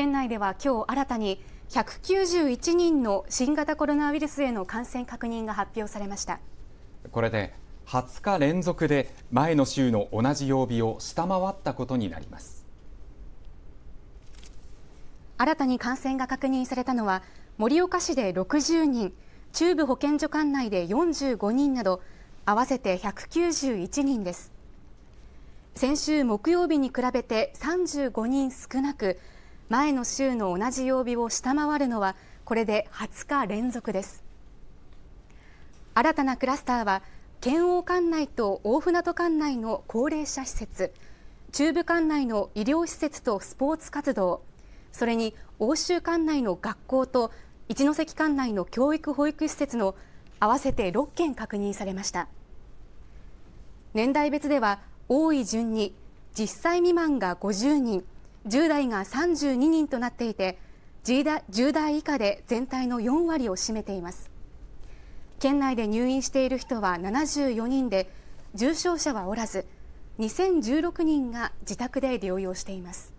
県内では今日新たに191人の新型コロナウイルスへの感染確認が発表されましたこれで20日連続で前の週の同じ曜日を下回ったことになります新たに感染が確認されたのは盛岡市で60人中部保健所管内で45人など合わせて191人です先週木曜日に比べて35人少なく前の週の同じ曜日を下回るのはこれで20日連続です新たなクラスターは県央管内と大船渡管内の高齢者施設中部管内の医療施設とスポーツ活動それに欧州管内の学校と一関管内の教育保育施設の合わせて6件確認されました年代別では多い順に10歳未満が50人10代が32人となっていて10代以下で全体の4割を占めています県内で入院している人は74人で重症者はおらず2016人が自宅で療養しています